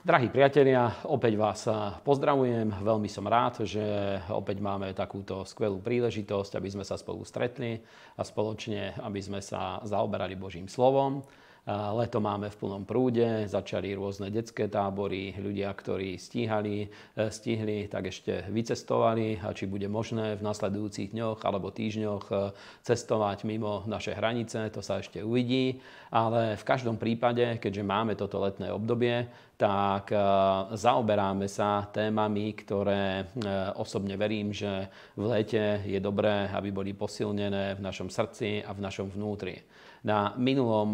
Drahí priatelia, opäť vás pozdravujem. Veľmi som rád, že opäť máme takúto skvelú príležitosť, aby sme sa spolu stretli a spoločne, aby sme sa zaoberali Božím slovom. Leto máme v plnom prúde, začali rôzne detské tábory, ľudia, ktorí stíhali, e, stihli, tak ešte vycestovali, a či bude možné v nasledujúcich dňoch alebo týždňoch e, cestovať mimo naše hranice, to sa ešte uvidí, ale v každom prípade, keďže máme toto letné obdobie, tak e, zaoberáme sa témami, ktoré osobne verím, že v lete je dobré, aby boli posilnené v našom srdci a v našom vnútri. Na minulom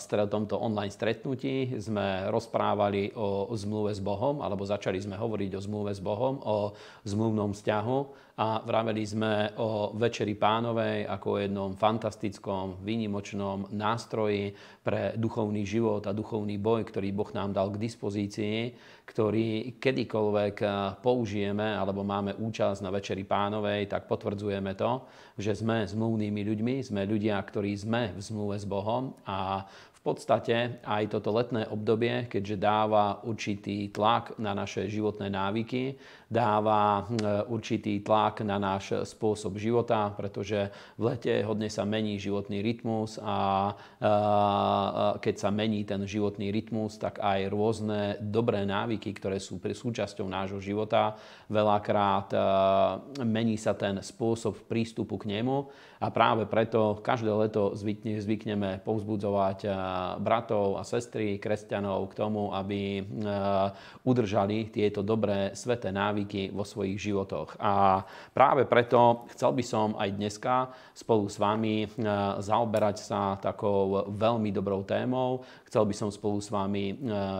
eh, tomto online stretnutí sme rozprávali o zmluve s Bohom, alebo začali sme hovoriť o zmluve s Bohom, o zmluvnom vzťahu a vraveli sme o Večeri pánovej ako o jednom fantastickom, výnimočnom nástroji pre duchovný život a duchovný boj, ktorý Boh nám dal k dispozícii, ktorý kedykoľvek eh, použijeme alebo máme účasť na Večeri pánovej, tak potvrdzujeme to, že sme zmluvnými ľuďmi, sme ľudia, ktorí sme v zmluve s Bohom a v podstate aj toto letné obdobie, keďže dáva určitý tlak na naše životné návyky, dáva hm, určitý tlak na náš spôsob života, pretože v lete hodne sa mení životný rytmus a keď sa mení ten životný rytmus, tak aj rôzne dobré návyky, ktoré sú súčasťou nášho života, veľakrát e, mení sa ten spôsob prístupu k nemu a práve preto každé leto zvykneme povzbudzovať e, bratov a sestry, kresťanov k tomu, aby e, udržali tieto dobré sveté návyky návyky vo svojich životoch. A práve preto chcel by som aj dneska spolu s vami eh, zaoberať sa takou veľmi dobrou témou, Chcel by som spolu s vami e,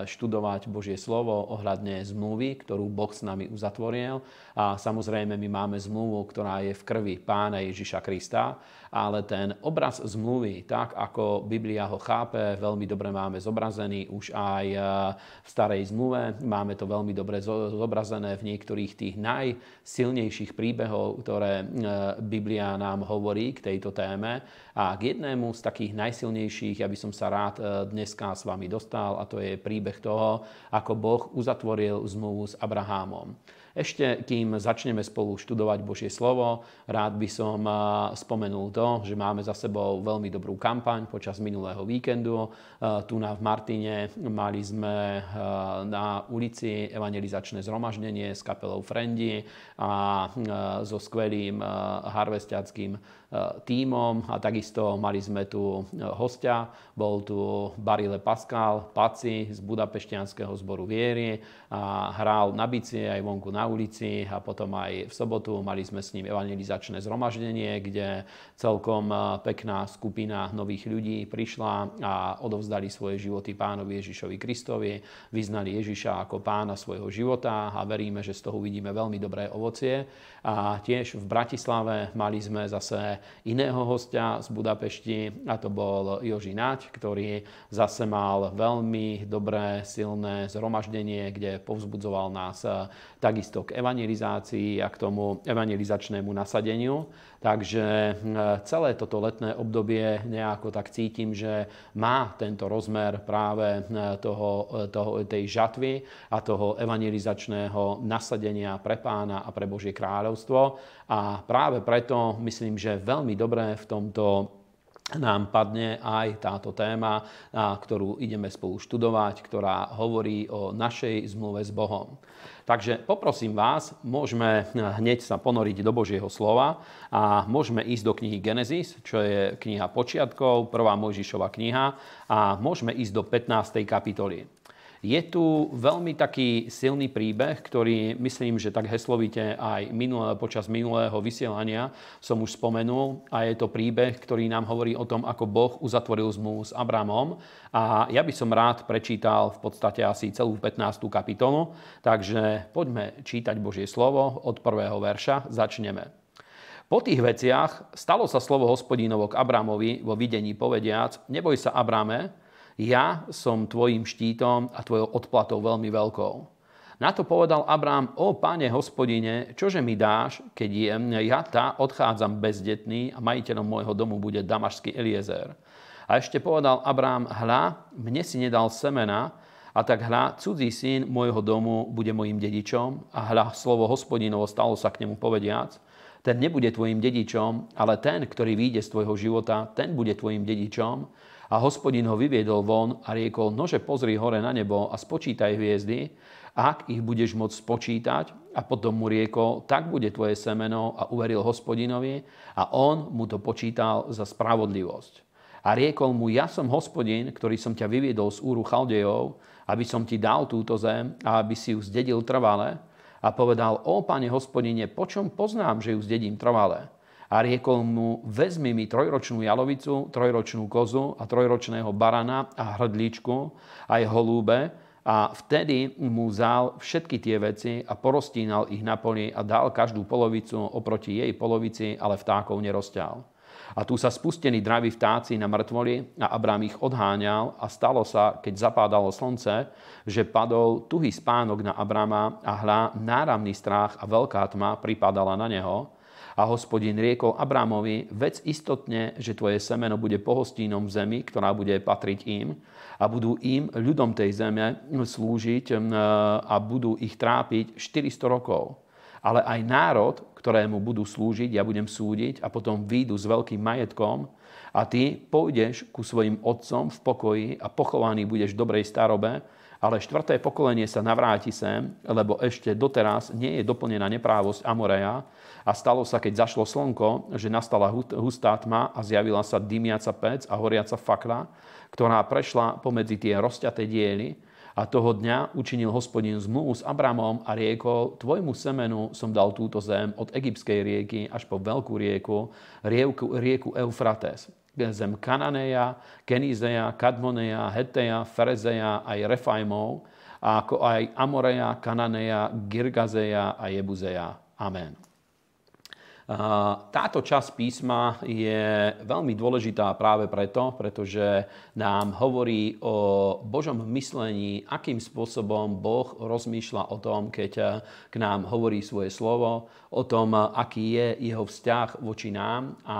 študovať Božie slovo ohľadne zmluvy, ktorú Boh s nami uzatvoril. A samozrejme, my máme zmluvu, ktorá je v krvi Pána Ježiša Krista, ale ten obraz zmluvy, tak ako Biblia ho chápe, veľmi dobre máme zobrazený už aj e, v starej zmluve. Máme to veľmi dobre zobrazené v niektorých tých najsilnejších príbehov, ktoré e, Biblia nám hovorí k tejto téme a k jednému z takých najsilnejších, ja by som sa rád e, dneska s vami dostal, a to je príbeh toho, ako Boh uzatvoril zmluvu s Abrahámom. Ešte kým začneme spolu študovať Božie slovo, rád by som e, spomenul to, že máme za sebou veľmi dobrú kampaň počas minulého víkendu. E, tu na v Martine mali sme na ulici evangelizačné zhromaždenie s kapelou Frendi a so skvelým harvestiackým Eh, tímom a takisto mali sme tu eh, hostia, bol tu Barile Pascal, Paci z Budapešťanského zboru viery a hral na bicie aj vonku na ulici a potom aj v sobotu mali sme s ním evangelizačné zhromaždenie, kde celkom eh, pekná skupina nových ľudí prišla a odovzdali svoje životy pánovi Ježišovi Kristovi, vyznali Ježiša ako pána svojho života a veríme, že z toho uvidíme veľmi dobré ovocie. A tiež v Bratislave mali sme zase iného hostia z Budapešti a to bol Joži Naď, ktorý zase mal veľmi dobré, silné zhromaždenie, kde povzbudzoval nás eh, takisto k evangelizácii a k tomu evangelizačnému nasadeniu. Takže hm, celé toto letné obdobie nejako tak cítim, že má tento rozmer práve hm, toho, toho, tej žatvy a toho evangelizačného nasadenia pre pána a pre Božie kráľovstvo. A práve preto myslím, že veľmi dobré v tomto nám padne aj táto téma, ktorú ideme spolu študovať, ktorá hovorí o našej zmluve s Bohom. Takže poprosím vás, môžeme hneď sa ponoriť do Božieho slova a môžeme ísť do knihy Genesis, čo je kniha počiatkov, prvá Mojžišova kniha a môžeme ísť do 15. kapitoly. Je tu veľmi taký silný príbeh, ktorý myslím, že tak heslovite aj minulé, počas minulého vysielania som už spomenul a je to príbeh, ktorý nám hovorí o tom, ako Boh uzatvoril zmluvu s Abramom a ja by som rád prečítal v podstate asi celú 15. kapitolu, takže poďme čítať Božie slovo od prvého verša, začneme. Po tých veciach stalo sa slovo hospodinovo k Abramovi vo videní povediac, neboj sa Abrame, ja som tvojim štítom a tvojou odplatou veľmi veľkou. Na to povedal Abrám, o páne hospodine, čože mi dáš, keď je, ja tá odchádzam bezdetný a majiteľom môjho domu bude damašský Eliezer. A ešte povedal Abrám, hľa, mne si nedal semena, a tak hľa, cudzí syn môjho domu bude môjim dedičom a hľa, slovo hospodinovo stalo sa k nemu povediac, ten nebude tvojim dedičom, ale ten, ktorý vyjde z tvojho života, ten bude tvojim dedičom a hospodin ho vyviedol von a riekol, nože pozri hore na nebo a spočítaj hviezdy, ak ich budeš môcť spočítať. A potom mu riekol, tak bude tvoje semeno a uveril hospodinovi a on mu to počítal za spravodlivosť. A riekol mu, ja som hospodin, ktorý som ťa vyviedol z úru Chaldejov, aby som ti dal túto zem a aby si ju zdedil trvale. A povedal, ó pane hospodine, počom poznám, že ju zdedím trvale? a riekol mu, vezmi mi trojročnú jalovicu, trojročnú kozu a trojročného barana a hrdličku, aj holúbe, a vtedy mu vzal všetky tie veci a porostínal ich na poli a dal každú polovicu oproti jej polovici, ale vtákov nerozťal. A tu sa spustení draví vtáci na mŕtvoli a Abrám ich odháňal a stalo sa, keď zapádalo slnce, že padol tuhý spánok na Abrama a hľa náramný strach a veľká tma pripadala na neho a hospodin riekol Abrámovi, vec istotne, že tvoje semeno bude pohostínom v zemi, ktorá bude patriť im a budú im, ľudom tej zeme, slúžiť a budú ich trápiť 400 rokov. Ale aj národ, ktorému budú slúžiť, ja budem súdiť a potom výjdu s veľkým majetkom a ty pôjdeš ku svojim otcom v pokoji a pochovaný budeš v dobrej starobe, ale štvrté pokolenie sa navráti sem, lebo ešte doteraz nie je doplnená neprávosť Amoreja a stalo sa, keď zašlo slnko, že nastala hustá tma a zjavila sa dymiaca pec a horiaca fakla, ktorá prešla pomedzi tie rozťaté diely. A toho dňa učinil hospodin zmluvu s Abramom a riekol, tvojmu semenu som dal túto zem od egyptskej rieky až po veľkú rieku, rieku, rieku Eufrates zem Kananeja, Kenizeja, Kadmoneja, Heteja, Ferezeja aj Refajmov, ako aj Amoreja, Kananeja, Girgazeja a Jebuzeja. Amen. Táto časť písma je veľmi dôležitá práve preto, pretože nám hovorí o Božom myslení, akým spôsobom Boh rozmýšľa o tom, keď k nám hovorí svoje slovo, o tom, aký je jeho vzťah voči nám a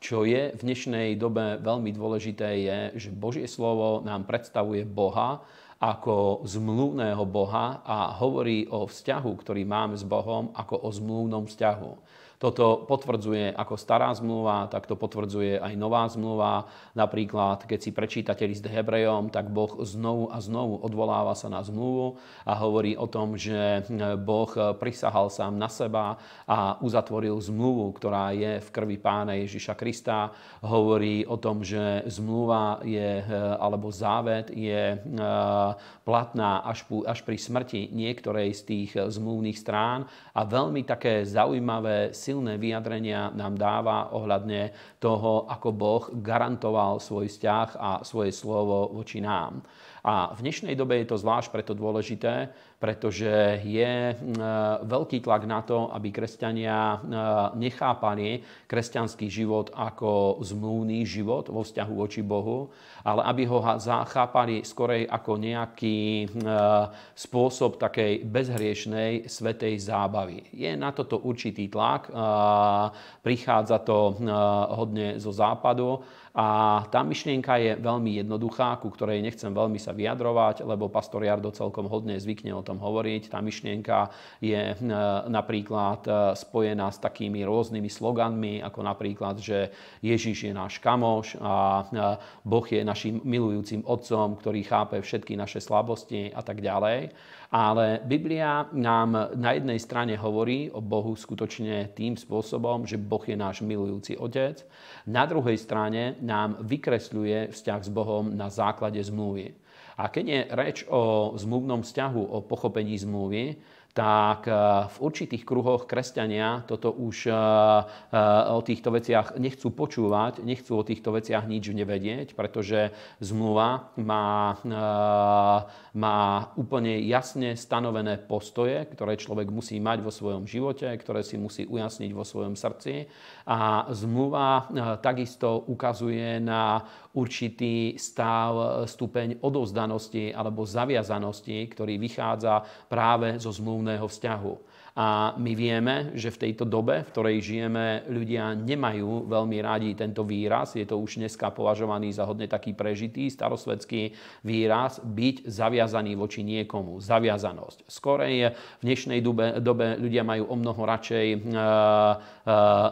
čo je v dnešnej dobe veľmi dôležité je, že Božie slovo nám predstavuje Boha, ako zmluvného Boha a hovorí o vzťahu, ktorý máme s Bohom, ako o zmluvnom vzťahu. Toto potvrdzuje ako stará zmluva, tak to potvrdzuje aj nová zmluva. Napríklad, keď si prečítate list Hebrejom, tak Boh znovu a znovu odvoláva sa na zmluvu a hovorí o tom, že hm, Boh prisahal sám na seba a uzatvoril zmluvu, ktorá je v krvi pána Ježiša Krista. Hovorí o tom, že zmluva je, hm, alebo závet je hm, platná až, až pri smrti niektorej z tých zmluvných strán a veľmi také zaujímavé si silné vyjadrenia nám dáva ohľadne toho, ako Boh garantoval svoj vzťah a svoje slovo voči nám. A v dnešnej dobe je to zvlášť preto dôležité, pretože je e, veľký tlak na to, aby kresťania e, nechápali kresťanský život ako zmluvný život vo vzťahu voči Bohu, ale aby ho chápali skorej ako nejaký e, spôsob takej bezhriešnej svetej zábavy. Je na toto určitý tlak, prichádza to hodne zo západu a tá myšlienka je veľmi jednoduchá, ku ktorej nechcem veľmi sa vyjadrovať, lebo pastor Jardo celkom hodne zvykne o tom hovoriť. Tá myšlienka je e, napríklad e, spojená s takými rôznymi sloganmi, ako napríklad, že Ježiš je náš kamoš a e, Boh je našim milujúcim otcom, ktorý chápe všetky naše slabosti a tak ďalej. Ale Biblia nám na jednej strane hovorí o Bohu skutočne tým spôsobom, že Boh je náš milujúci otec. Na druhej strane nám vykresľuje vzťah s Bohom na základe zmluvy. A keď je reč o zmluvnom vzťahu, o pochopení zmluvy, tak eh, v určitých kruhoch kresťania toto už eh, eh, o týchto veciach nechcú počúvať, nechcú o týchto veciach nič nevedieť, pretože zmluva má, má úplne jasne stanovené postoje, ktoré človek musí mať vo svojom živote, ktoré si musí ujasniť vo svojom srdci. A zmluva takisto ukazuje na určitý stav, e, stupeň odovzdanosti alebo zaviazanosti, ktorý vychádza práve zo zmluvného vzťahu. A my vieme, že v tejto dobe, v ktorej žijeme, ľudia nemajú veľmi radi tento výraz. Je to už dneska považovaný za hodne taký prežitý starosvedský výraz byť zaviazaný voči niekomu. Zaviazanosť. Skorej v dnešnej dobe, dobe ľudia majú o mnoho radšej e, e,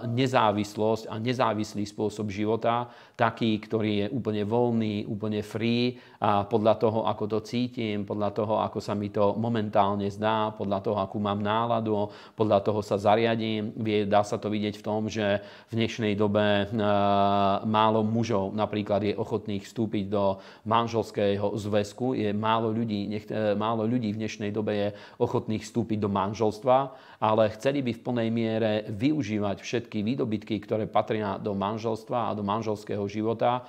nezávislosť a nezávislý spôsob života taký, ktorý je úplne voľný, úplne free a podľa toho, ako to cítim, podľa toho, ako sa mi to momentálne zdá, podľa toho, akú mám náladu, podľa toho sa zariadím. Dá sa to vidieť v tom, že v dnešnej dobe e, málo mužov napríklad je ochotných vstúpiť do manželského zväzku. Je málo ľudí, nech, e, málo ľudí v dnešnej dobe je ochotných vstúpiť do manželstva, ale chceli by v plnej miere využívať všetky výdobytky, ktoré patria do manželstva a do manželského manželského života,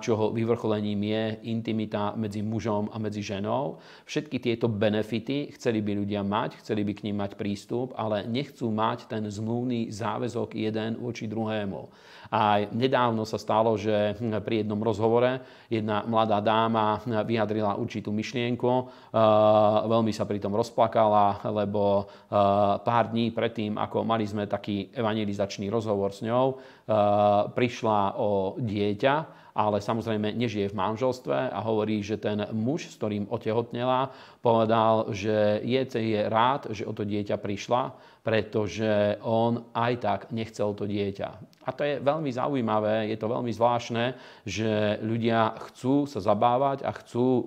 čoho vyvrcholením je intimita medzi mužom a medzi ženou. Všetky tieto benefity chceli by ľudia mať, chceli by k ním mať prístup, ale nechcú mať ten zmluvný záväzok jeden voči druhému. A nedávno sa stalo, že pri jednom rozhovore jedna mladá dáma vyjadrila určitú myšlienku, e, veľmi sa pri tom rozplakala, lebo e, pár dní predtým, ako mali sme taký evangelizačný rozhovor s ňou, Eh, prišla o dieťa, ale samozrejme nežije v manželstve a hovorí, že ten muž, s ktorým otehotnela, povedal, že Jece je rád, že o to dieťa prišla, pretože on aj tak nechcel to dieťa. A to je veľmi zaujímavé, je to veľmi zvláštne, že ľudia chcú sa zabávať a chcú e,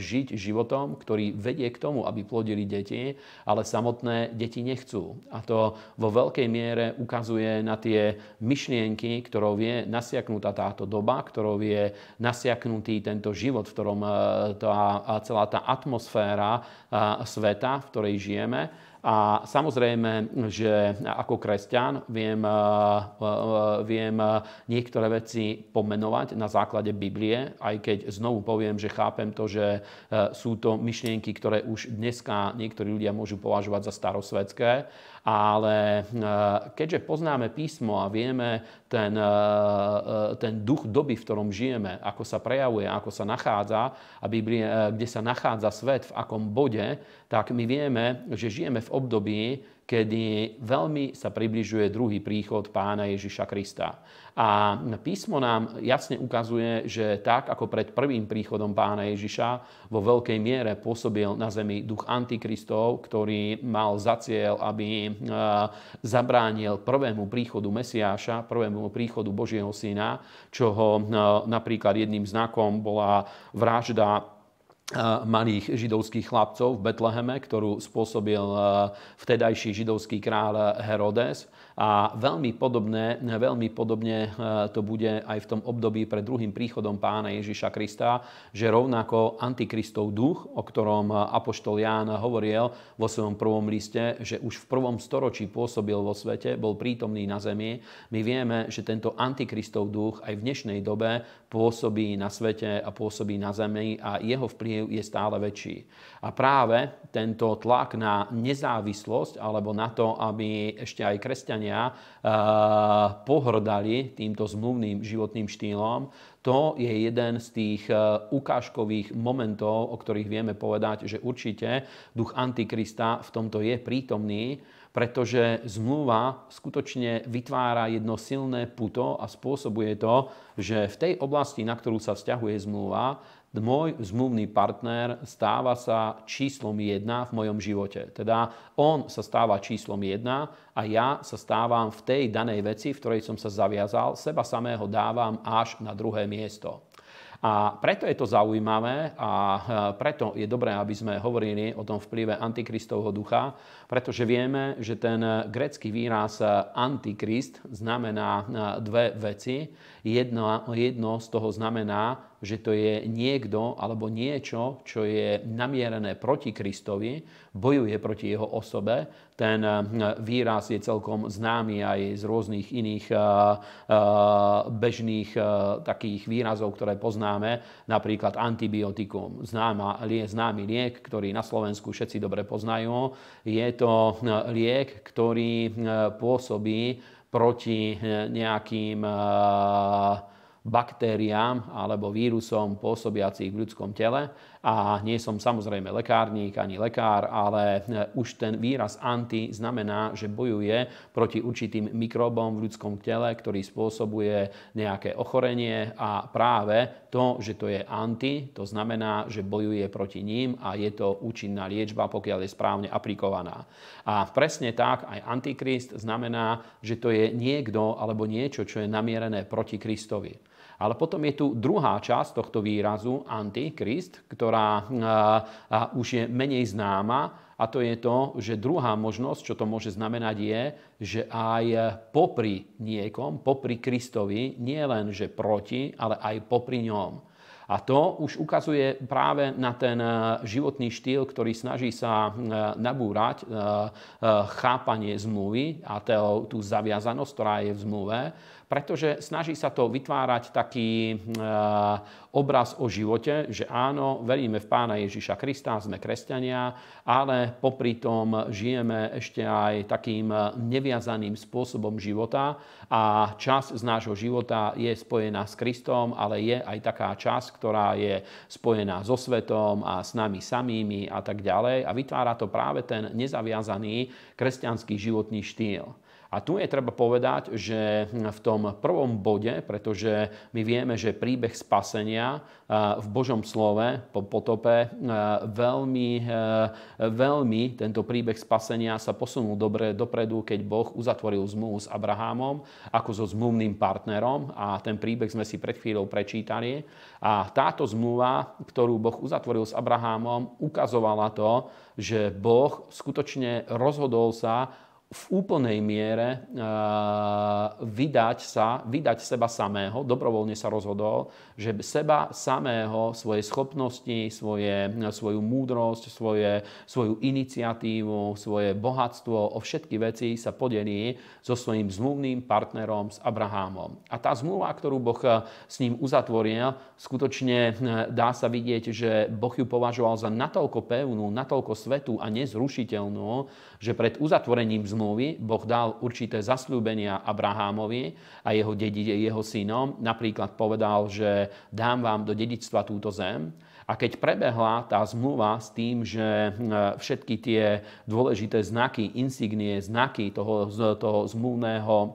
žiť životom, ktorý vedie k tomu, aby plodili deti, ale samotné deti nechcú. A to vo veľkej miere ukazuje na tie myšlienky, ktorou je nasiaknutá táto doba, ktorou je nasiaknutý tento život, v ktorom e, tá, celá tá atmosféra e, sveta, v ktorej žijeme a samozrejme, že ako kresťan viem, e, e, viem niektoré veci pomenovať na základe Biblie, aj keď znovu poviem, že chápem to, že e, sú to myšlienky, ktoré už dneska niektorí ľudia môžu považovať za starosvedské, ale keďže poznáme písmo a vieme ten, ten duch doby, v ktorom žijeme, ako sa prejavuje, ako sa nachádza a Biblia, kde sa nachádza svet, v akom bode, tak my vieme, že žijeme v období, kedy veľmi sa približuje druhý príchod pána Ježiša Krista. A písmo nám jasne ukazuje, že tak ako pred prvým príchodom pána Ježiša vo veľkej miere pôsobil na zemi duch antikristov, ktorý mal za cieľ, aby e, zabránil prvému príchodu Mesiáša, prvému príchodu Božieho syna, čo e, napríklad jedným znakom bola vražda malých židovských chlapcov v Betleheme, ktorú spôsobil vtedajší židovský kráľ Herodes. A veľmi podobne, veľmi podobne e, to bude aj v tom období pred druhým príchodom pána Ježiša Krista, že rovnako antikristov duch, o ktorom e, Apoštol Ján hovoril vo svojom prvom liste, že už v prvom storočí pôsobil vo svete, bol prítomný na zemi. My vieme, že tento antikristov duch aj v dnešnej dobe pôsobí na svete a pôsobí na zemi a jeho vplyv je stále väčší. A práve tento tlak na nezávislosť alebo na to, aby ešte aj kresťania eh, pohrdali týmto zmluvným životným štýlom, to je jeden z tých eh, ukážkových momentov, o ktorých vieme povedať, že určite duch Antikrista v tomto je prítomný, pretože zmluva skutočne vytvára jedno silné puto a spôsobuje to, že v tej oblasti, na ktorú sa vzťahuje zmluva, môj zmluvný partner stáva sa číslom jedna v mojom živote. Teda on sa stáva číslom jedna a ja sa stávam v tej danej veci, v ktorej som sa zaviazal, seba samého dávam až na druhé miesto. A preto je to zaujímavé a e, preto je dobré, aby sme hovorili o tom vplyve antikristovho ducha, pretože vieme, že ten grecký výraz e, antikrist znamená e, dve veci. Jedno, jedno z toho znamená že to je niekto alebo niečo, čo je namierené proti Kristovi, bojuje proti jeho osobe. Ten eh, výraz je celkom známy aj z rôznych iných eh, eh, bežných takých výrazov, ktoré poznáme, napríklad antibiotikum. Známa, je známy liek, ktorý na Slovensku všetci dobre poznajú. Je to liek, ktorý pôsobí proti nejakým baktériám alebo vírusom pôsobiacich v ľudskom tele. A nie som samozrejme lekárník ani lekár, ale e, už ten výraz anti znamená, že bojuje proti určitým mikrobom v ľudskom tele, ktorý spôsobuje nejaké ochorenie a práve to, že to je anti, to znamená, že bojuje proti ním a je to účinná liečba, pokiaľ je správne aplikovaná. A presne tak aj antikrist znamená, že to je niekto alebo niečo, čo je namierené proti Kristovi. Ale potom je tu druhá časť tohto výrazu, antikrist, ktorá eh, už je menej známa a to je to, že druhá možnosť, čo to môže znamenať, je, že aj popri niekom, popri Kristovi, nie len, že proti, ale aj popri ňom. A to už ukazuje práve na ten eh, životný štýl, ktorý snaží sa eh, nabúrať chápanie zmluvy a tú zaviazanosť, ktorá je v zmluve pretože snaží sa to vytvárať taký eh, obraz o živote, že áno, veríme v pána Ježiša Krista, sme kresťania, ale popri tom žijeme ešte aj takým eh, neviazaným spôsobom života a časť z nášho života je spojená s Kristom, ale je aj taká časť, ktorá je spojená so svetom a s nami samými a tak ďalej. A vytvára to práve ten nezaviazaný kresťanský životný štýl. A tu je treba povedať, že v tom prvom bode, pretože my vieme, že príbeh spasenia eh, v Božom slove po potope eh, veľmi, eh, veľmi tento príbeh spasenia sa posunul dobre dopredu, keď Boh uzatvoril zmluvu s Abrahámom ako so zmluvným partnerom a ten príbeh sme si pred chvíľou prečítali. A táto zmluva, ktorú Boh uzatvoril s Abrahámom, ukazovala to, že Boh skutočne rozhodol sa v úplnej miere eh, vydať sa, vydať seba samého, dobrovoľne sa rozhodol, že seba samého, svoje schopnosti, svoje, svoju múdrosť, svoje, svoju iniciatívu, svoje bohatstvo, o všetky veci sa podelí so svojím zmluvným partnerom, s Abrahámom. A tá zmluva, ktorú Boh eh, s ním uzatvoril, skutočne eh, dá sa vidieť, že Boh ju považoval za natoľko pevnú, natoľko svetú a nezrušiteľnú, že pred uzatvorením zmluvy zmluvy Boh dal určité zasľúbenia Abrahámovi a jeho, dedi, jeho synom. Napríklad povedal, že dám vám do dedictva túto zem. A keď prebehla tá zmluva s tým, že e, všetky tie dôležité znaky, insignie, znaky toho, toho zmluvného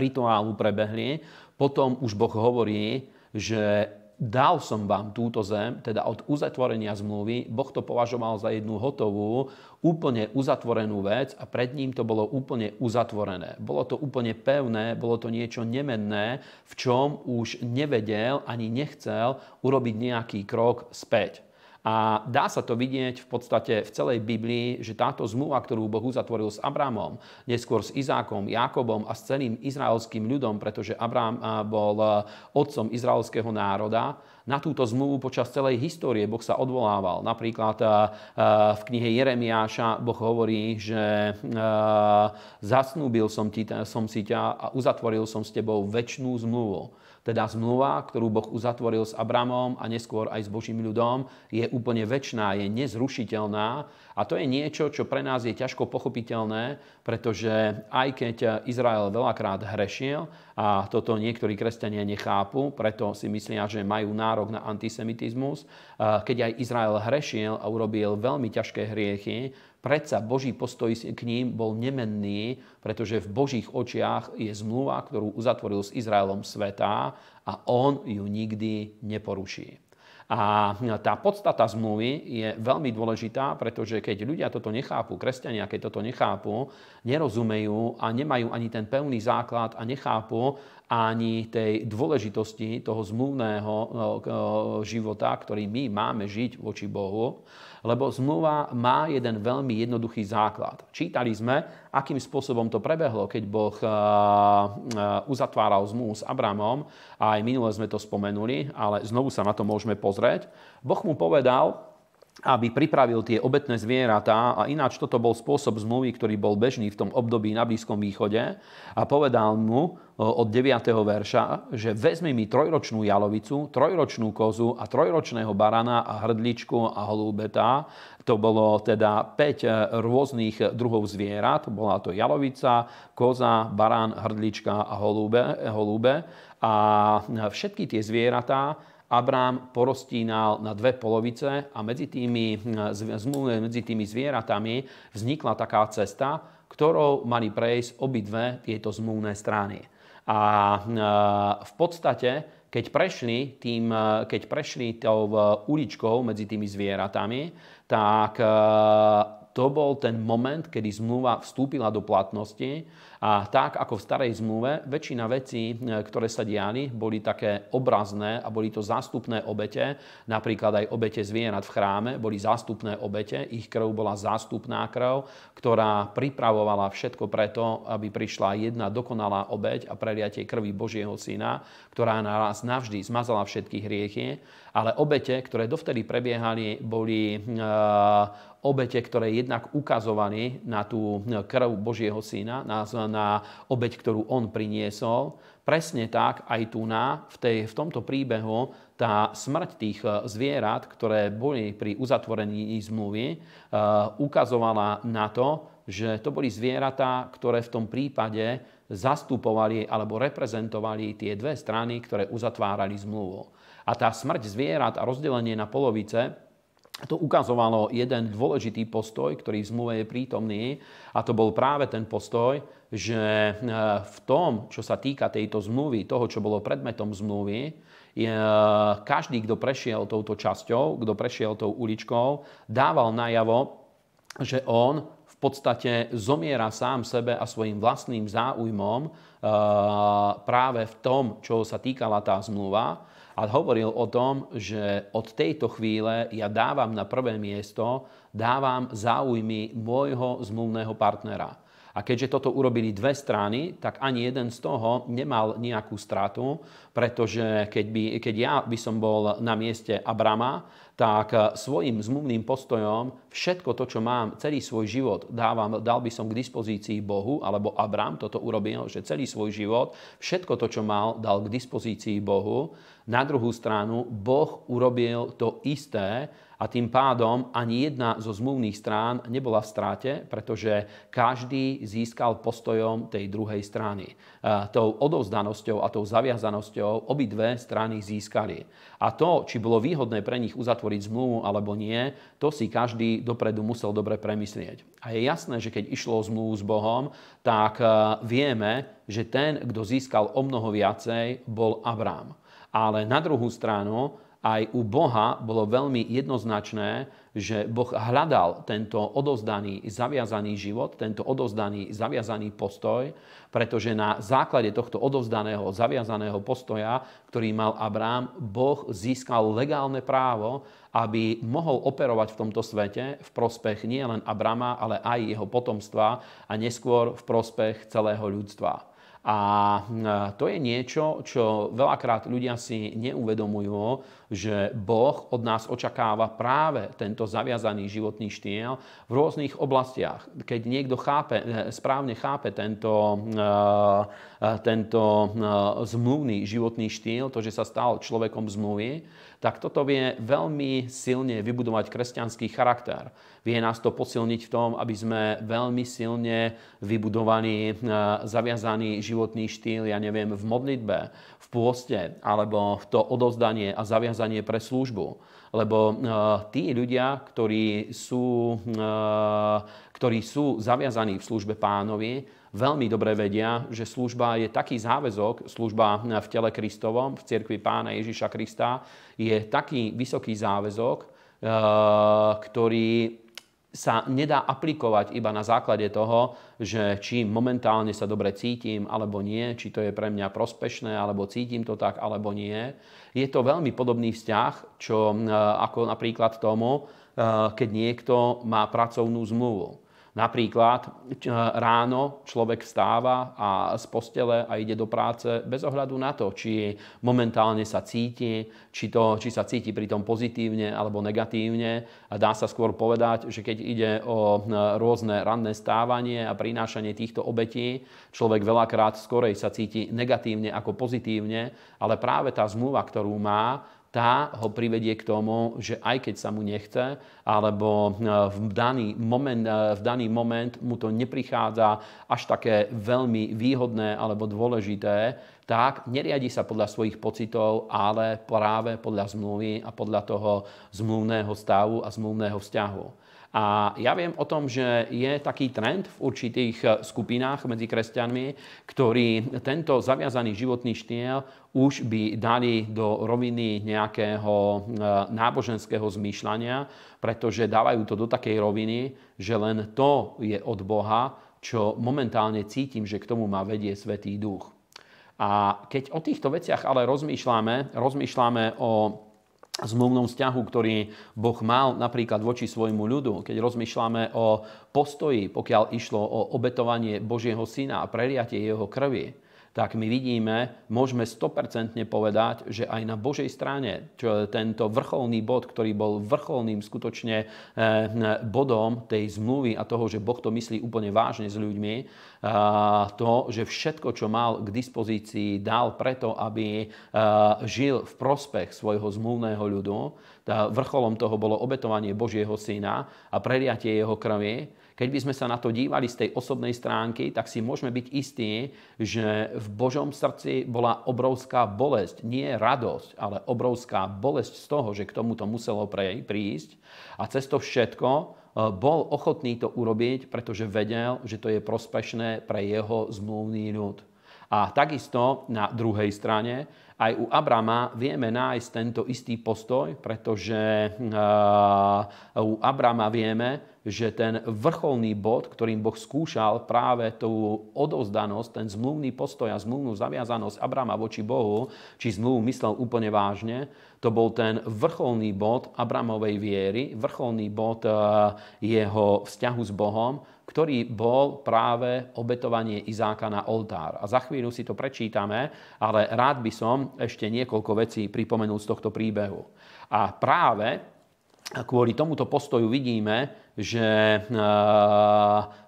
rituálu prebehli, potom už Boh hovorí, že dal som vám túto zem, teda od uzatvorenia zmluvy, Boh to považoval za jednu hotovú, úplne uzatvorenú vec a pred ním to bolo úplne uzatvorené. Bolo to úplne pevné, bolo to niečo nemenné, v čom už nevedel ani nechcel urobiť nejaký krok späť. A dá sa to vidieť v podstate v celej Biblii, že táto zmluva, ktorú Boh uzatvoril s Abrámom, neskôr s Izákom, Jakobom a s celým izraelským ľudom, pretože Abrám bol otcom izraelského národa, na túto zmluvu počas celej histórie Boh sa odvolával. Napríklad eh, v knihe Jeremiáša Boh hovorí, že eh, zasnúbil som, ti, som si ťa a uzatvoril som s tebou väčšinu zmluvu. Teda zmluva, ktorú Boh uzatvoril s Abramom a neskôr aj s Božím ľudom, je úplne väčšiná, je nezrušiteľná a to je niečo, čo pre nás je ťažko pochopiteľné, pretože aj keď Izrael veľakrát hrešil a toto niektorí kresťania nechápu, preto si myslia, že majú nárok na antisemitizmus, keď aj Izrael hrešil a urobil veľmi ťažké hriechy, predsa Boží postoj k ním bol nemenný, pretože v Božích očiach je zmluva, ktorú uzatvoril s Izraelom sveta a on ju nikdy neporuší. A tá podstata zmluvy je veľmi dôležitá, pretože keď ľudia toto nechápu, kresťania, keď toto nechápu, nerozumejú a nemajú ani ten pevný základ a nechápu ani tej dôležitosti toho zmluvného e, e, života, ktorý my máme žiť voči Bohu, lebo zmluva má jeden veľmi jednoduchý základ. Čítali sme, akým spôsobom to prebehlo, keď Boh eh, eh, uzatváral zmluvu s Abramom, a aj minule sme to spomenuli, ale znovu sa na to môžeme pozrieť. Boh mu povedal, aby pripravil tie obetné zvieratá a ináč toto bol spôsob zmluvy, ktorý bol bežný v tom období na Blízkom východe a povedal mu e, od 9. verša, že vezmi mi trojročnú jalovicu, trojročnú kozu a trojročného barana a hrdličku a holúbeta. To bolo teda 5 e, rôznych druhov zvierat. Bola to jalovica, koza, barán, hrdlička a holúbe. holúbe. A e, všetky tie zvieratá Abrám porostínal na dve polovice a medzi tými, hm, medzi tými zvieratami vznikla taká cesta, ktorou mali prejsť obidve tieto zmluvné strany. Hm, a v podstate, keď prešli, tým, e, keď prešli tou e, uličkou medzi tými zvieratami, tak e, to bol ten moment, kedy zmluva vstúpila do platnosti a tak ako v starej zmluve, väčšina vecí, e, ktoré sa diali, boli také obrazné a boli to zástupné obete, napríklad aj obete zvierat v chráme, boli zástupné obete, ich krv bola zástupná krv, ktorá pripravovala všetko preto, aby prišla jedna dokonalá obeť a preliatie krvi Božieho Syna, ktorá nás navždy zmazala všetky hriechy, ale obete, ktoré dovtedy prebiehali, boli e, obete, ktoré jednak ukazovali na tú e, krv Božieho Syna, na na obeď, ktorú on priniesol. Presne tak aj tu na, v, tej, v tomto príbehu tá smrť tých eh, zvierat, ktoré boli pri uzatvorení zmluvy, eh, ukazovala na to, že to boli zvieratá, ktoré v tom prípade zastupovali alebo reprezentovali tie dve strany, ktoré uzatvárali zmluvu. A tá smrť zvierat a rozdelenie na polovice to ukazovalo jeden dôležitý postoj, ktorý v zmluve je prítomný a to bol práve ten postoj, že e, v tom, čo sa týka tejto zmluvy, toho, čo bolo predmetom zmluvy, e, každý, kto prešiel touto časťou, kto prešiel tou uličkou, dával najavo, že on v podstate zomiera sám sebe a svojim vlastným záujmom e, práve v tom, čo sa týkala tá zmluva a hovoril o tom, že od tejto chvíle ja dávam na prvé miesto, dávam záujmy môjho zmluvného partnera. A keďže toto urobili dve strany, tak ani jeden z toho nemal nejakú stratu, pretože keď, by, keď ja by som bol na mieste Abrama, tak svojim zmluvným postojom všetko to, čo mám, celý svoj život dávam, dal by som k dispozícii Bohu, alebo Abram toto urobil, že celý svoj život, všetko to, čo mal, dal k dispozícii Bohu na druhú stranu, Boh urobil to isté a tým pádom ani jedna zo zmluvných strán nebola v stráte, pretože každý získal postojom tej druhej strany. E, tou odovzdanosťou a tou zaviazanosťou obidve strany získali. A to, či bolo výhodné pre nich uzatvoriť zmluvu alebo nie, to si každý dopredu musel dobre premyslieť. A je jasné, že keď išlo o zmluvu s Bohom, tak e, vieme, že ten, kto získal o mnoho viacej, bol Abrám. Ale na druhú stranu aj u Boha bolo veľmi jednoznačné, že Boh hľadal tento odozdaný, zaviazaný život, tento odozdaný, zaviazaný postoj, pretože na základe tohto odozdaného, zaviazaného postoja, ktorý mal Abrám, Boh získal legálne právo, aby mohol operovať v tomto svete v prospech nielen Abrama, ale aj jeho potomstva a neskôr v prospech celého ľudstva. A e, to je niečo, čo veľakrát ľudia si neuvedomujú, že Boh od nás očakáva práve tento zaviazaný životný štýl v rôznych oblastiach. Keď niekto chápe, e, správne chápe tento, e, tento zmluvný životný štýl, to, že sa stal človekom zmluvy, tak toto vie veľmi silne vybudovať kresťanský charakter. Vie nás to posilniť v tom, aby sme veľmi silne vybudovaní, e, zaviazaný životný štýl, ja neviem, v modlitbe, v pôste, alebo v to odozdanie a zaviazanie pre službu. Lebo e, tí ľudia, ktorí sú, e, ktorí sú zaviazaní v službe pánovi, veľmi dobre vedia, že služba je taký záväzok, služba v tele Kristovom, v cirkvi pána Ježiša Krista, je taký vysoký záväzok, eh, ktorý sa nedá aplikovať iba na základe toho, že či momentálne sa dobre cítim alebo nie, či to je pre mňa prospešné, alebo cítim to tak alebo nie. Je to veľmi podobný vzťah, čo eh, ako napríklad tomu, eh, keď niekto má pracovnú zmluvu. Napríklad ráno človek vstáva a z postele a ide do práce bez ohľadu na to, či momentálne sa cíti, či, to, či sa cíti pritom pozitívne alebo negatívne. A dá sa skôr povedať, že keď ide o e, rôzne ranné stávanie a prinášanie týchto obetí, človek veľakrát skorej sa cíti negatívne ako pozitívne, ale práve tá zmluva, ktorú má, tá ho privedie k tomu, že aj keď sa mu nechce, alebo e, v daný moment, e, v daný moment mu to neprichádza až také veľmi výhodné alebo dôležité, tak neriadi sa podľa svojich pocitov, ale práve podľa zmluvy a podľa toho zmluvného stavu a zmluvného vzťahu. A ja viem o tom, že je taký trend v určitých eh, skupinách medzi kresťanmi, ktorí tento zaviazaný životný štýl už by dali do roviny nejakého eh, náboženského zmýšľania, pretože dávajú to do takej roviny, že len to je od Boha, čo momentálne cítim, že k tomu má vedie Svetý Duch. A keď o týchto veciach ale rozmýšľame, rozmýšľame o zmluvnom vzťahu, ktorý Boh mal napríklad voči svojmu ľudu, keď rozmýšľame o postoji, pokiaľ išlo o obetovanie Božieho syna a preliatie jeho krvi, tak my vidíme, môžeme 100% povedať, že aj na Božej strane čo tento vrcholný bod, ktorý bol vrcholným skutočne eh, bodom tej zmluvy a toho, že Boh to myslí úplne vážne s ľuďmi, eh, to, že všetko, čo mal k dispozícii, dal preto, aby eh, žil v prospech svojho zmluvného ľudu. Vrcholom toho bolo obetovanie Božieho syna a preliatie jeho krvi keď by sme sa na to dívali z tej osobnej stránky, tak si môžeme byť istí, že v Božom srdci bola obrovská bolesť, nie radosť, ale obrovská bolesť z toho, že k tomuto muselo prísť. A cez to všetko e, bol ochotný to urobiť, pretože vedel, že to je prospešné pre jeho zmluvný ľud. A takisto na druhej strane aj u Abrama vieme nájsť tento istý postoj, pretože eh, u Abrama vieme, že ten vrcholný bod, ktorým Boh skúšal práve tú odozdanosť, ten zmluvný postoj a zmluvnú zaviazanosť Abrama voči Bohu, či zmluvu myslel úplne vážne, to bol ten vrcholný bod Abramovej viery, vrcholný bod eh, jeho vzťahu s Bohom, ktorý bol práve obetovanie Izáka na oltár. A za chvíľu si to prečítame, ale rád by som ešte niekoľko vecí pripomenul z tohto príbehu. A práve kvôli tomuto postoju vidíme, že e,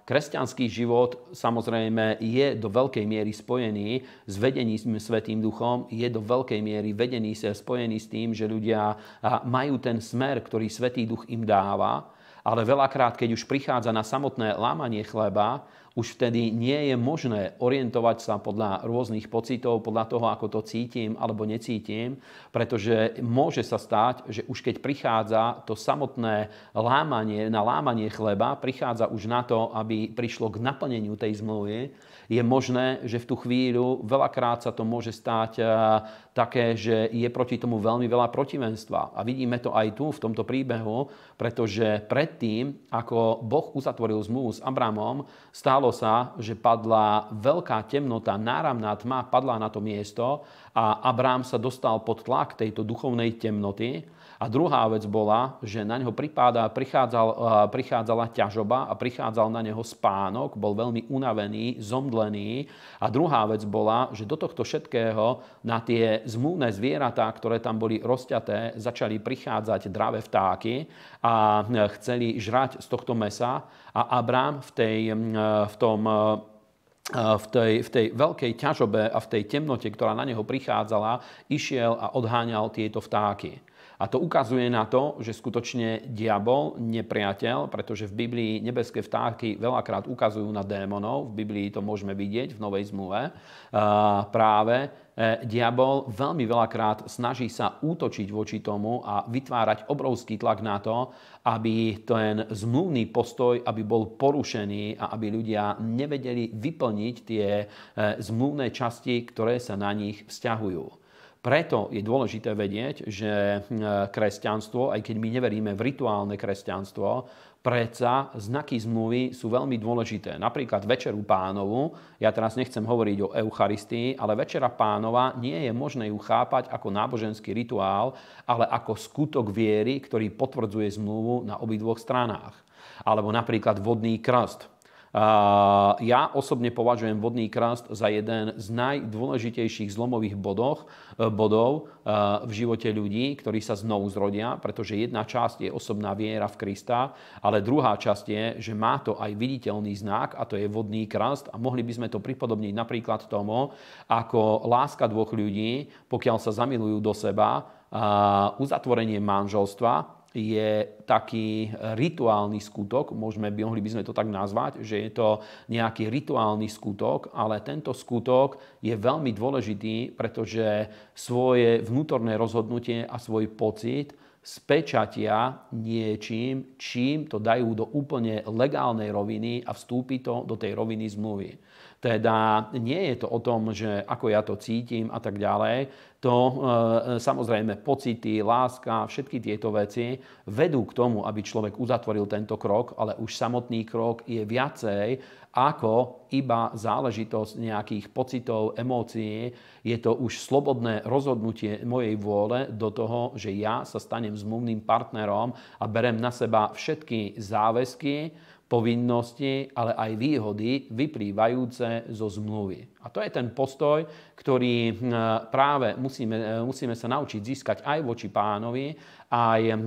kresťanský život samozrejme je do veľkej miery spojený s vedením Svetým duchom, je do veľkej miery vedený spojený s tým, že ľudia majú ten smer, ktorý Svetý duch im dáva ale veľakrát, keď už prichádza na samotné lámanie chleba, už vtedy nie je možné orientovať sa podľa rôznych pocitov, podľa toho, ako to cítim alebo necítim, pretože môže sa stať, že už keď prichádza to samotné lámanie, na lámanie chleba, prichádza už na to, aby prišlo k naplneniu tej zmluvy, je možné, že v tú chvíľu veľakrát sa to môže stať eh, také, že je proti tomu veľmi veľa protivenstva. A vidíme to aj tu v tomto príbehu, pretože pred predtým, ako Boh uzatvoril zmluvu s Abramom, stalo sa, že padla veľká temnota, náramná tma padla na to miesto a Abrám sa dostal pod tlak tejto duchovnej temnoty a druhá vec bola, že na neho pripáda, prichádzal, eh, prichádzala ťažoba a prichádzal na neho spánok, bol veľmi unavený, zomdlený. A druhá vec bola, že do tohto všetkého na tie zmúne zvieratá, ktoré tam boli rozťaté, začali prichádzať dravé vtáky a eh, chceli žrať z tohto mesa. A Abrám v, tej, mm, eh, v tom v tej, v tej veľkej ťažobe a v tej temnote, ktorá na neho prichádzala, išiel a odháňal tieto vtáky. A to ukazuje na to, že skutočne diabol, nepriateľ, pretože v Biblii nebeské vtáky veľakrát ukazujú na démonov, v Biblii to môžeme vidieť v Novej zmluve, práve e, diabol veľmi veľakrát snaží sa útočiť voči tomu a vytvárať obrovský tlak na to, aby ten zmluvný postoj aby bol porušený a aby ľudia nevedeli vyplniť tie e, zmluvné časti, ktoré sa na nich vzťahujú. Preto je dôležité vedieť, že e, kresťanstvo, aj keď my neveríme v rituálne kresťanstvo, predsa znaky zmluvy sú veľmi dôležité. Napríklad Večeru pánovu, ja teraz nechcem hovoriť o Eucharistii, ale Večera pánova nie je možné ju chápať ako náboženský rituál, ale ako skutok viery, ktorý potvrdzuje zmluvu na obidvoch stranách. Alebo napríklad vodný krst. Ja osobne považujem vodný krast za jeden z najdôležitejších zlomových bodoch, e, bodov e, v živote ľudí, ktorí sa znovu zrodia, pretože jedna časť je osobná viera v Krista, ale druhá časť je, že má to aj viditeľný znak a to je vodný krast a mohli by sme to pripodobniť napríklad tomu, ako láska dvoch ľudí, pokiaľ sa zamilujú do seba, uzatvorenie manželstva je taký rituálny skutok, môžeme, by, mohli by sme to tak nazvať, že je to nejaký rituálny skutok, ale tento skutok je veľmi dôležitý, pretože svoje vnútorné rozhodnutie a svoj pocit spečatia niečím, čím to dajú do úplne legálnej roviny a vstúpi to do tej roviny zmluvy. Teda nie je to o tom, že ako ja to cítim a tak ďalej, to e, samozrejme pocity, láska, všetky tieto veci vedú k tomu, aby človek uzatvoril tento krok, ale už samotný krok je viacej ako iba záležitosť nejakých pocitov, emócií. Je to už slobodné rozhodnutie mojej vôle do toho, že ja sa stanem zmluvným partnerom a berem na seba všetky záväzky, povinnosti, ale aj výhody vyplývajúce zo zmluvy. A to je ten postoj, ktorý hm, práve musíme, e, musíme sa naučiť získať aj voči pánovi, aj hm,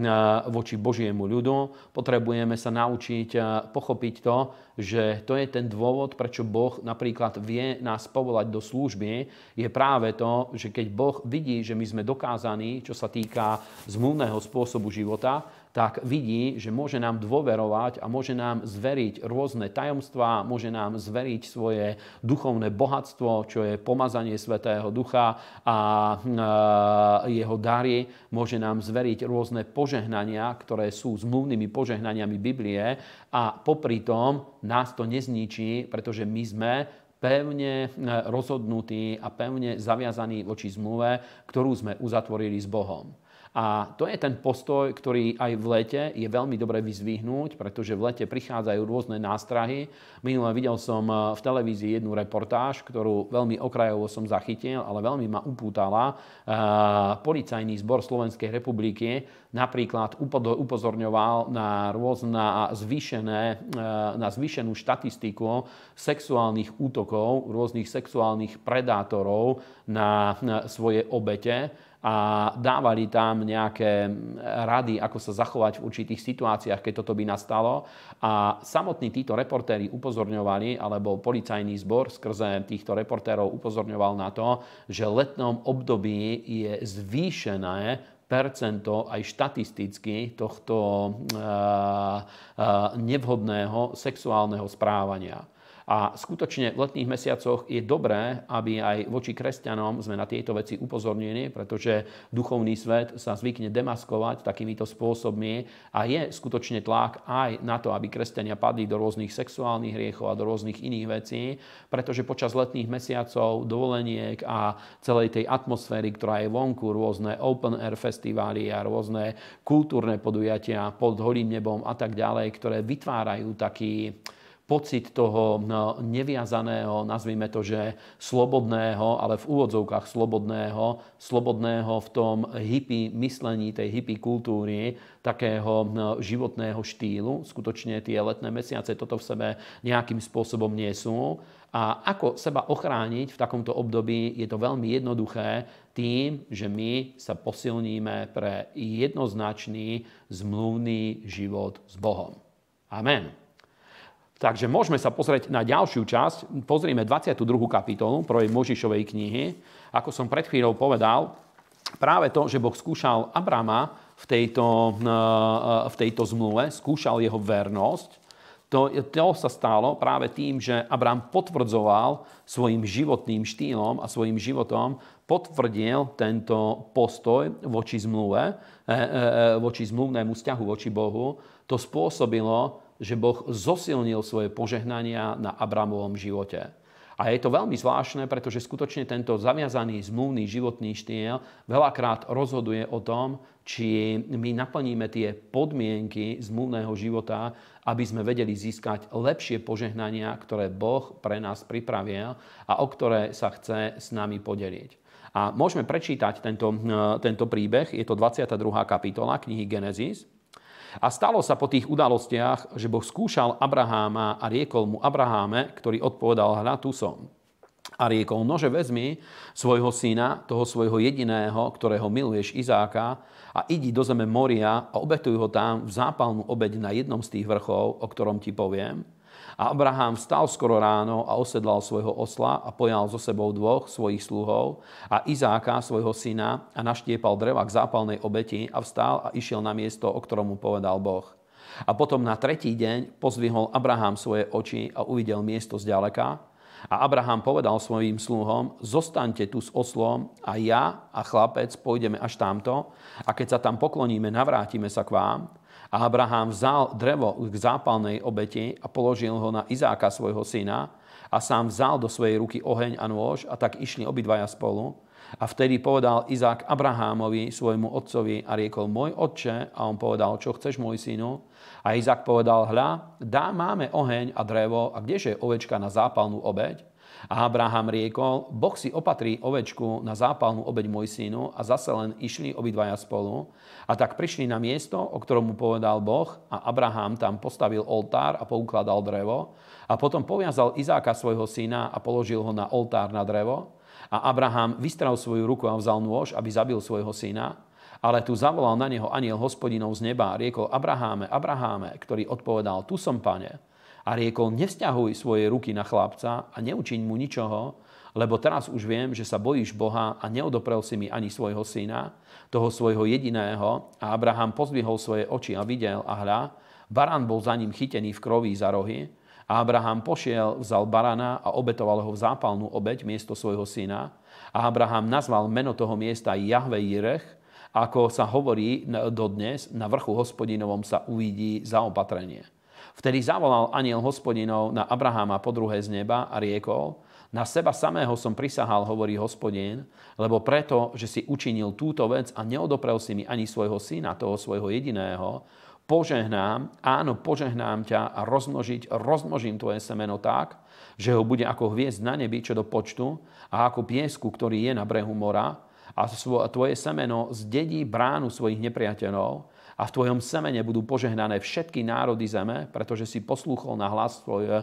voči Božiemu ľudu. Potrebujeme sa naučiť e, pochopiť to, že to je ten dôvod, prečo Boh napríklad vie nás povolať do služby, je práve to, že keď Boh vidí, že my sme dokázaní, čo sa týka zmluvného spôsobu života, tak vidí, že môže nám dôverovať a môže nám zveriť rôzne tajomstvá, môže nám zveriť svoje duchovné bohatstvo, čo je pomazanie Svetého Ducha a e, jeho dary, môže nám zveriť rôzne požehnania, ktoré sú zmluvnými požehnaniami Biblie a popri tom nás to nezničí, pretože my sme pevne e, rozhodnutí a pevne zaviazaní voči zmluve, ktorú sme uzatvorili s Bohom. A to je ten postoj, ktorý aj v lete je veľmi dobre vyzvihnúť, pretože v lete prichádzajú rôzne nástrahy. Minule videl som e, v televízii jednu reportáž, ktorú veľmi okrajovo som zachytil, ale veľmi ma upútala. E, policajný zbor Slovenskej republiky napríklad upozorňoval na rôzne zvýšené, e, na zvýšenú štatistiku sexuálnych útokov, rôznych sexuálnych predátorov na svoje obete a dávali tam nejaké rady, ako sa zachovať v určitých situáciách, keď toto by nastalo. A samotní títo reportéri upozorňovali, alebo policajný zbor skrze týchto reportérov upozorňoval na to, že v letnom období je zvýšené percento aj štatisticky tohto eh, eh, nevhodného sexuálneho správania. A skutočne v letných mesiacoch je dobré, aby aj voči kresťanom sme na tieto veci upozornili, pretože duchovný svet sa zvykne demaskovať takýmito spôsobmi a je skutočne tlak aj na to, aby kresťania padli do rôznych sexuálnych hriechov a do rôznych iných vecí, pretože počas letných mesiacov, dovoleniek a celej tej atmosféry, ktorá je vonku, rôzne open air festivály a rôzne kultúrne podujatia pod holým nebom a tak ďalej, ktoré vytvárajú taký pocit toho no, neviazaného, nazvime to, že slobodného, ale v úvodzovkách slobodného, slobodného v tom hippy myslení, tej hippy kultúry, takého no, životného štýlu. Skutočne tie letné mesiace toto v sebe nejakým spôsobom nie sú. A ako seba ochrániť v takomto období je to veľmi jednoduché tým, že my sa posilníme pre jednoznačný zmluvný život s Bohom. Amen. Takže môžeme sa pozrieť na ďalšiu časť. Pozrieme 22. kapitolu prvej Možišovej knihy. Ako som pred chvíľou povedal, práve to, že Boh skúšal Abrama v tejto, eh, eh, v tejto zmluve, skúšal jeho vernosť, to, to sa stalo práve tým, že Abraham potvrdzoval svojim životným štýlom a svojim životom potvrdil tento postoj voči zmluve, eh, voči zmluvnému vzťahu voči Bohu. To spôsobilo, že Boh zosilnil svoje požehnania na Abramovom živote. A je to veľmi zvláštne, pretože skutočne tento zaviazaný zmluvný životný štýl veľakrát rozhoduje o tom, či my naplníme tie podmienky zmluvného života, aby sme vedeli získať lepšie požehnania, ktoré Boh pre nás pripravil a o ktoré sa chce s nami podeliť. A môžeme prečítať tento, e, tento príbeh, je to 22. kapitola knihy Genesis. A stalo sa po tých udalostiach, že Boh skúšal Abraháma a riekol mu Abraháme, ktorý odpovedal, hľa tu som. A riekol, nože vezmi svojho syna, toho svojho jediného, ktorého miluješ Izáka, a idi do zeme Moria a obetuj ho tam v zápalnú obeď na jednom z tých vrchov, o ktorom ti poviem – a Abraham vstal skoro ráno a osedlal svojho osla a pojal so sebou dvoch svojich sluhov a Izáka, svojho syna, a naštiepal dreva k zápalnej obeti a vstal a išiel na miesto, o ktorom mu povedal Boh. A potom na tretí deň pozvihol Abraham svoje oči a uvidel miesto zďaleka. A Abraham povedal svojim sluhom, zostaňte tu s oslom a ja a chlapec pôjdeme až tamto a keď sa tam pokloníme, navrátime sa k vám. A Abraham vzal drevo k zápalnej obeti a položil ho na Izáka svojho syna a sám vzal do svojej ruky oheň a nôž a tak išli obidvaja spolu. A vtedy povedal Izák Abrahámovi, svojmu otcovi a riekol, môj otče, a on povedal, čo chceš, môj synu? A Izák povedal, hľa, dá máme oheň a drevo, a kdeže je ovečka na zápalnú obeď? A Abraham riekol, Boh si opatrí ovečku na zápalnú obeď synu a zase len išli obidvaja spolu. A tak prišli na miesto, o ktorom mu povedal Boh a Abraham tam postavil oltár a poukladal drevo. A potom poviazal Izáka svojho syna a položil ho na oltár na drevo. A Abraham vystral svoju ruku a vzal nôž, aby zabil svojho syna. Ale tu zavolal na neho aniel hospodinov z neba a riekol Abraháme, Abraháme, ktorý odpovedal, tu som pane a riekol, nevzťahuj svoje ruky na chlapca a neučiň mu ničoho, lebo teraz už viem, že sa bojíš Boha a neodoprel si mi ani svojho syna, toho svojho jediného. A Abraham pozvihol svoje oči a videl a hľa, barán bol za ním chytený v kroví za rohy. A Abraham pošiel, vzal barana a obetoval ho v zápalnú obeď miesto svojho syna. A Abraham nazval meno toho miesta Jahve Jirech, ako sa hovorí dodnes, na vrchu hospodinovom sa uvidí zaopatrenie. Vtedy zavolal aniel hospodinov na Abraháma po druhé z neba a riekol, na seba samého som prisahal, hovorí hospodin, lebo preto, že si učinil túto vec a neodoprel si mi ani svojho syna, toho svojho jediného, požehnám, áno, požehnám ťa a rozmnožiť, rozmnožím tvoje semeno tak, že ho bude ako hviezd na nebi, čo do počtu, a ako piesku, ktorý je na brehu mora, a tvoje semeno zdedí bránu svojich nepriateľov a v tvojom semene budú požehnané všetky národy zeme, pretože si poslúchol na, hlas tvoj, e,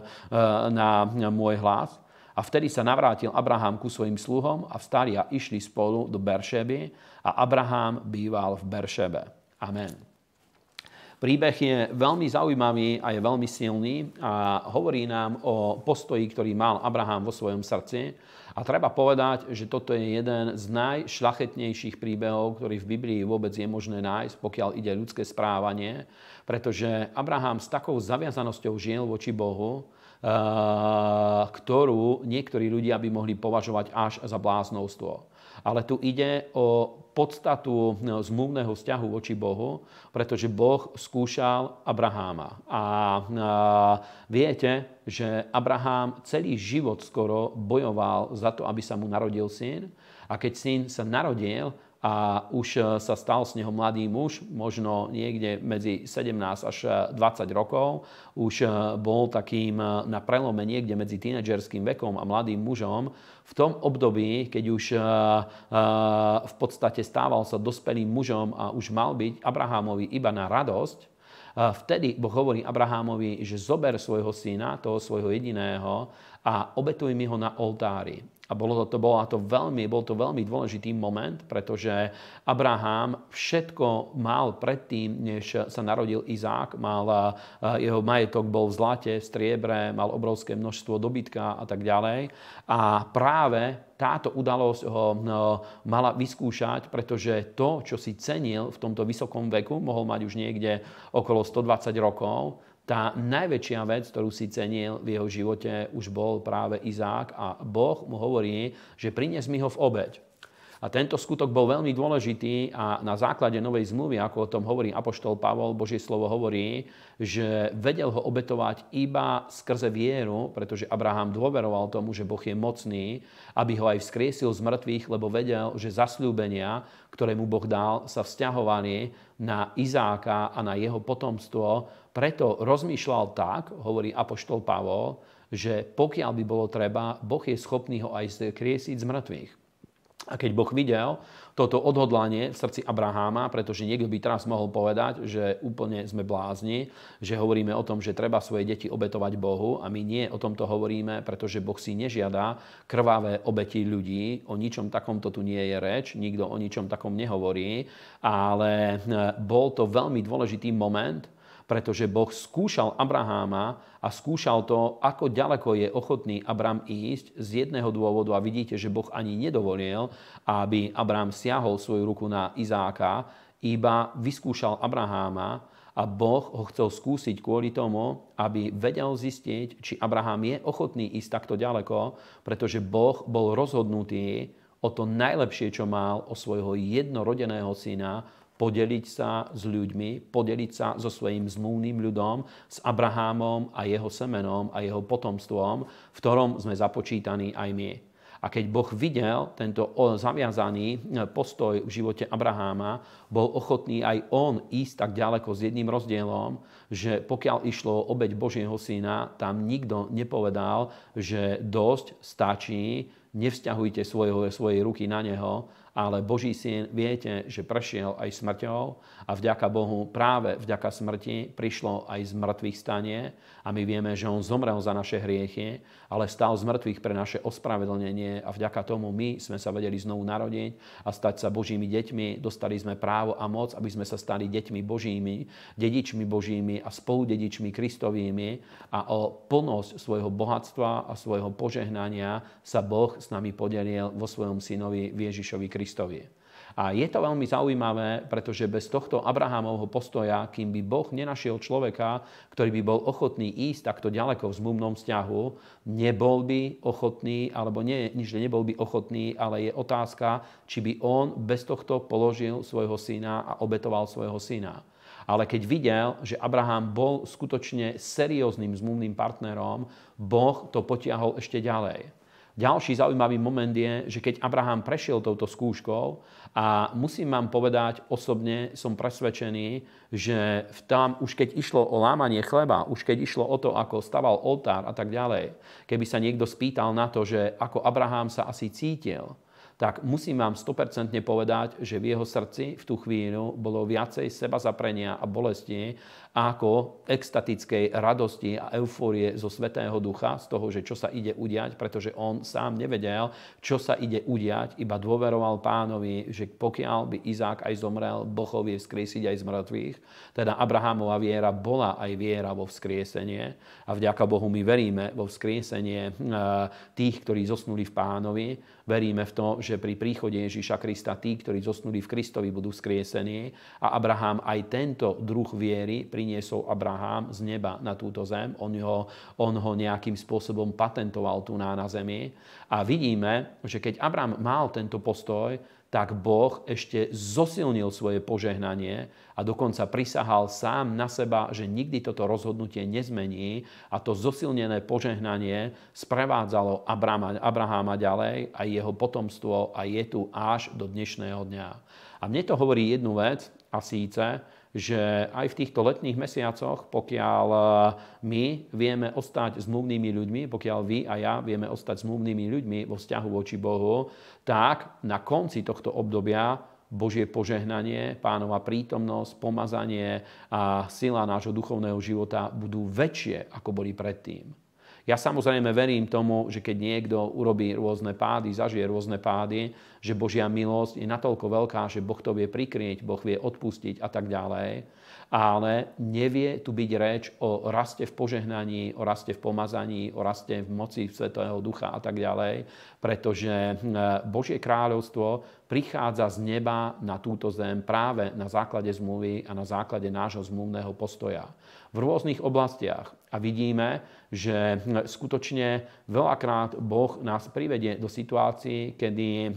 na môj hlas. A vtedy sa navrátil Abraham ku svojim sluhom a vstali a išli spolu do Beršeby a Abraham býval v Beršebe. Amen. Príbeh je veľmi zaujímavý a je veľmi silný a hovorí nám o postoji, ktorý mal Abraham vo svojom srdci a treba povedať, že toto je jeden z najšlachetnejších príbehov, ktorý v Biblii vôbec je možné nájsť, pokiaľ ide ľudské správanie, pretože Abraham s takou zaviazanosťou žiel voči Bohu, eh, ktorú niektorí ľudia by mohli považovať až za bláznostvo. Ale tu ide o podstatu no, zmluvného vzťahu voči Bohu, pretože Boh skúšal Abraháma. A, viete, že Abrahám celý život skoro bojoval za to, aby sa mu narodil syn. A keď syn sa narodil, a už e, sa stal z neho mladý muž, možno niekde medzi 17 až 20 e, rokov. Už e, bol takým na prelome niekde medzi tínedžerským vekom a mladým mužom. V tom období, keď už v podstate stával sa dospelým mužom a už mal byť Abrahámovi iba na radosť, Vtedy Boh hovorí Abrahámovi, že zober svojho syna, toho svojho jediného a obetuj mi ho na oltári. A bolo to, to, bola to veľmi, bol to veľmi dôležitý moment, pretože Abraham všetko mal predtým, než sa narodil Izák, mal, eh, jeho majetok bol v zlate, v striebre, mal obrovské množstvo dobytka a tak ďalej. A práve táto udalosť ho eh, mala vyskúšať, pretože to, čo si cenil v tomto vysokom veku, mohol mať už niekde okolo 120 rokov, tá najväčšia vec, ktorú si cenil v jeho živote, už bol práve Izák a Boh mu hovorí, že prinies mi ho v obeď. A tento skutok bol veľmi dôležitý a na základe novej zmluvy, ako o tom hovorí Apoštol Pavol, Božie slovo hovorí, že vedel ho obetovať iba skrze vieru, pretože Abraham dôveroval tomu, že Boh je mocný, aby ho aj vzkriesil z mŕtvych, lebo vedel, že zasľúbenia, ktoré mu Boh dal, sa vzťahovali na Izáka a na jeho potomstvo. Preto rozmýšľal tak, hovorí Apoštol Pavol, že pokiaľ by bolo treba, Boh je schopný ho aj skriesiť z mŕtvych. A keď Boh videl toto odhodlanie v srdci Abraháma, pretože niekto by teraz mohol povedať, že úplne sme blázni, že hovoríme o tom, že treba svoje deti obetovať Bohu a my nie o tomto hovoríme, pretože Boh si nežiada krvavé obeti ľudí. O ničom takomto tu nie je reč, nikto o ničom takom nehovorí, ale e, bol to veľmi dôležitý moment, pretože Boh skúšal Abraháma a skúšal to, ako ďaleko je ochotný Abraham ísť z jedného dôvodu a vidíte, že Boh ani nedovolil, aby Abraham siahol svoju ruku na Izáka, iba vyskúšal Abraháma a Boh ho chcel skúsiť kvôli tomu, aby vedel zistiť, či Abraham je ochotný ísť takto ďaleko, pretože Boh bol rozhodnutý o to najlepšie, čo mal, o svojho jednorodeného syna, podeliť sa s ľuďmi, podeliť sa so svojím zmúvnym ľudom, s Abrahámom a jeho semenom a jeho potomstvom, v ktorom sme započítaní aj my. A keď Boh videl tento zaviazaný e, postoj v živote Abraháma, bol ochotný aj on ísť tak ďaleko s jedným rozdielom, že pokiaľ išlo o obeď Božieho syna, tam nikto nepovedal, že dosť stačí, nevzťahujte svoje ruky na neho, ale Boží syn viete, že prešiel aj smrťou a vďaka Bohu práve vďaka smrti prišlo aj z mŕtvych stanie a my vieme, že On zomrel za naše hriechy, ale stál z mŕtvych pre naše ospravedlnenie a vďaka tomu my sme sa vedeli znovu narodiť a stať sa Božími deťmi. Dostali sme právo a moc, aby sme sa stali deťmi Božími, dedičmi Božími a spoludedičmi Kristovými a o plnosť svojho bohatstva a svojho požehnania sa Boh s nami podelil vo svojom synovi Ježišovi Kristovi. A je to veľmi zaujímavé, pretože bez tohto Abrahámovho postoja, kým by Boh nenašiel človeka, ktorý by bol ochotný ísť takto ďaleko v zmluvnom vzťahu, nebol by ochotný, alebo nie, nič nebol by ochotný, ale je otázka, či by on bez tohto položil svojho syna a obetoval svojho syna. Ale keď videl, že Abraham bol skutočne serióznym zmluvným partnerom, Boh to potiahol ešte ďalej. Ďalší zaujímavý moment je, že keď Abraham prešiel touto skúškou a musím vám povedať, osobne som presvedčený, že v tam už keď išlo o lámanie chleba, už keď išlo o to, ako staval oltár a tak ďalej, keby sa niekto spýtal na to, že ako Abraham sa asi cítil, tak musím vám 100% povedať, že v jeho srdci v tú chvíľu bolo viacej seba zaprenia a bolesti, ako extatickej radosti a eufórie zo Svetého Ducha, z toho, že čo sa ide udiať, pretože on sám nevedel, čo sa ide udiať, iba dôveroval pánovi, že pokiaľ by Izák aj zomrel, Boh vie vzkriesiť aj z mŕtvych. Teda Abrahámova viera bola aj viera vo vzkriesenie a vďaka Bohu my veríme vo vzkriesenie e, tých, ktorí zosnuli v pánovi, veríme v to, že pri príchode Ježíša Krista tí, ktorí zosnuli v Kristovi, budú skriesení a Abraham aj tento druh viery pri priniesol Abraham z neba na túto zem. On ho, on ho nejakým spôsobom patentoval tu na, na zemi. A vidíme, že keď Abraham mal tento postoj, tak Boh ešte zosilnil svoje požehnanie a dokonca prisahal sám na seba, že nikdy toto rozhodnutie nezmení a to zosilnené požehnanie sprevádzalo Abrahama, Abrahama ďalej a jeho potomstvo a je tu až do dnešného dňa. A mne to hovorí jednu vec a síce, že aj v týchto letných mesiacoch, pokiaľ eh, my vieme ostať zmluvnými ľuďmi, pokiaľ vy a ja vieme ostať zmluvnými ľuďmi vo vzťahu voči Bohu, tak na konci tohto obdobia Božie požehnanie, pánova prítomnosť, pomazanie a sila nášho duchovného života budú väčšie, ako boli predtým. Ja samozrejme verím tomu, že keď niekto urobí rôzne pády, zažije rôzne pády, že Božia milosť je natoľko veľká, že Boh to vie prikryť, Boh vie odpustiť a tak ďalej. Ale nevie tu byť reč o raste v požehnaní, o raste v pomazaní, o raste v moci Svetého Ducha a tak ďalej, pretože hm, Božie kráľovstvo prichádza z neba na túto zem práve na základe zmluvy a na základe nášho zmluvného postoja. V rôznych oblastiach a vidíme, že hm, skutočne veľakrát Boh nás privedie do situácií, kedy hm,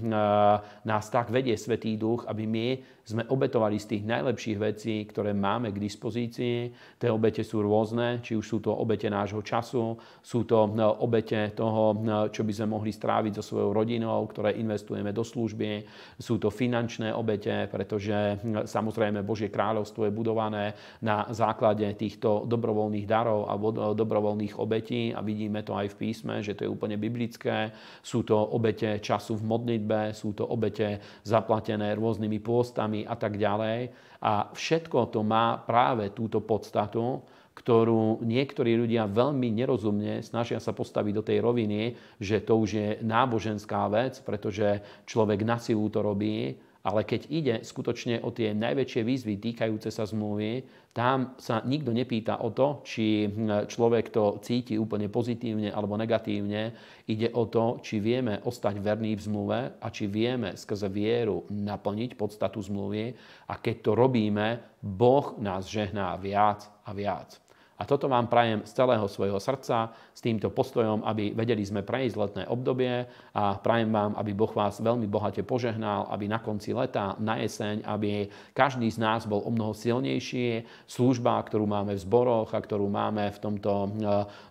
nás tak vedie Svetý Duch, aby my sme obetovali z tých najlepších vecí, ktoré máme k dispozícii. Tie obete sú rôzne, či už sú to obete nášho času, sú to hm, obete toho, čo by sme mohli stráviť so svojou rodinou, ktoré investujeme do služby, sú to finančné obete, pretože samozrejme Božie kráľovstvo je budované na základe týchto dobrovoľných darov alebo dobrovoľných obetí a vidíme to aj v písme, že to je úplne biblické. Sú to obete času v modlitbe, sú to obete zaplatené rôznymi pôstami a tak ďalej. A všetko to má práve túto podstatu, ktorú niektorí ľudia veľmi nerozumne snažia sa postaviť do tej roviny, že to už je náboženská vec, pretože človek na silu to robí, ale keď ide skutočne o tie najväčšie výzvy týkajúce sa zmluvy, tam sa nikto nepýta o to, či hm, človek to cíti úplne pozitívne alebo negatívne. Ide o to, či vieme ostať verní v zmluve a či vieme skrze vieru naplniť podstatu zmluvy. A keď to robíme, Boh nás žehná viac a viac. A toto vám prajem z celého svojho srdca s týmto postojom, aby vedeli sme prejsť letné obdobie a prajem vám, aby Boh vás veľmi bohate požehnal, aby na konci leta, na jeseň, aby každý z nás bol o mnoho silnejší. Služba, ktorú máme v zboroch a ktorú máme v tomto e,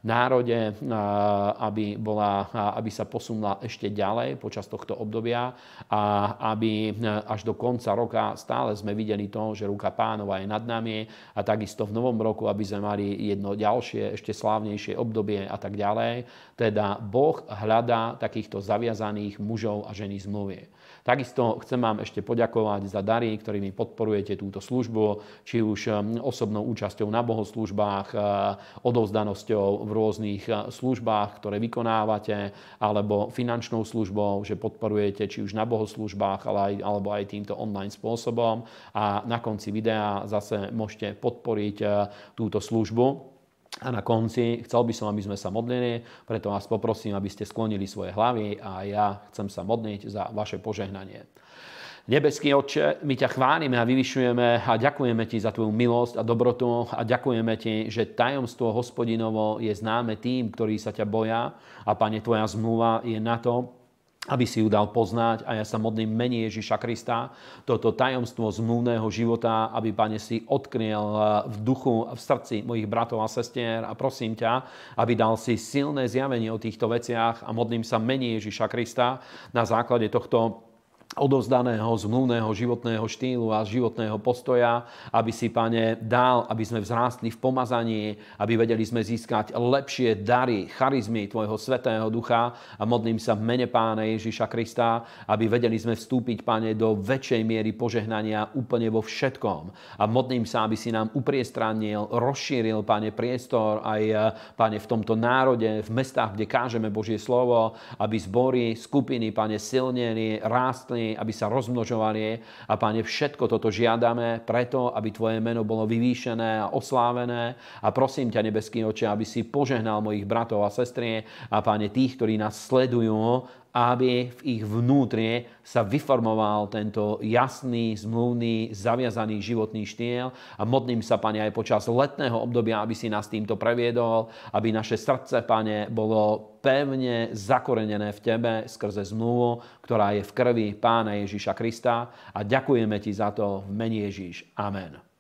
národe, e, aby, bola, aby sa posunula ešte ďalej počas tohto obdobia a aby e, až do konca roka stále sme videli to, že ruka pánova je nad nami a takisto v novom roku, aby sme mali jedno ďalšie, ešte slávnejšie obdobie a tak ďalej. Teda Boh hľadá takýchto zaviazaných mužov a ženy zmluvie. Takisto chcem vám ešte poďakovať za dary, ktorými podporujete túto službu, či už osobnou účasťou na bohoslužbách, e, odovzdanosťou v rôznych e, službách, ktoré vykonávate, alebo finančnou službou, že podporujete či už na bohoslužbách, ale aj, alebo aj týmto online spôsobom. A na konci videa zase môžete podporiť e, túto službu modlitbu. A na konci chcel by som, aby sme sa modlili, preto vás poprosím, aby ste sklonili svoje hlavy a ja chcem sa modliť za vaše požehnanie. Nebeský Otče, my ťa chválime a vyvyšujeme a ďakujeme Ti za Tvoju milosť a dobrotu a ďakujeme Ti, že tajomstvo hospodinovo je známe tým, ktorí sa ťa boja a Pane, Tvoja zmluva je na to, aby si ju dal poznať a ja sa modlím menej Ježiša Krista, toto tajomstvo zmluvného života, aby Pane si odkryl eh, v duchu, v srdci mojich bratov a sestier a prosím ťa, aby dal si silné zjavenie o týchto veciach a modlím sa menej Ježiša Krista na základe tohto odovzdaného zmluvného životného štýlu a životného postoja, aby si, Pane, dal, aby sme vzrástli v pomazaní, aby vedeli sme získať lepšie dary, charizmy Tvojho Svetého Ducha a modlím sa v mene Pána Ježiša Krista, aby vedeli sme vstúpiť, Pane, do väčšej miery požehnania úplne vo všetkom. A modlím sa, aby si nám upriestranil, rozšíril, Pane, priestor aj, eh, Pane, v tomto národe, v mestách, kde kážeme Božie slovo, aby zbory, skupiny, Pane, silnení, rástli, žehnaní, aby sa rozmnožovali. A Pane, všetko toto žiadame preto, aby Tvoje meno bolo vyvýšené a oslávené. A prosím ťa, nebeský oče, aby si požehnal mojich bratov a sestrie a Pane, tých, ktorí nás sledujú aby v ich vnútri sa vyformoval tento jasný, zmluvný, zaviazaný životný štýl. A modlím sa, Pane, aj počas letného obdobia, aby si nás týmto previedol, aby naše srdce, Pane, bolo pevne zakorenené v Tebe skrze zmluvu, ktorá je v krvi Pána Ježiša Krista. A ďakujeme Ti za to v mene Ježiš. Amen.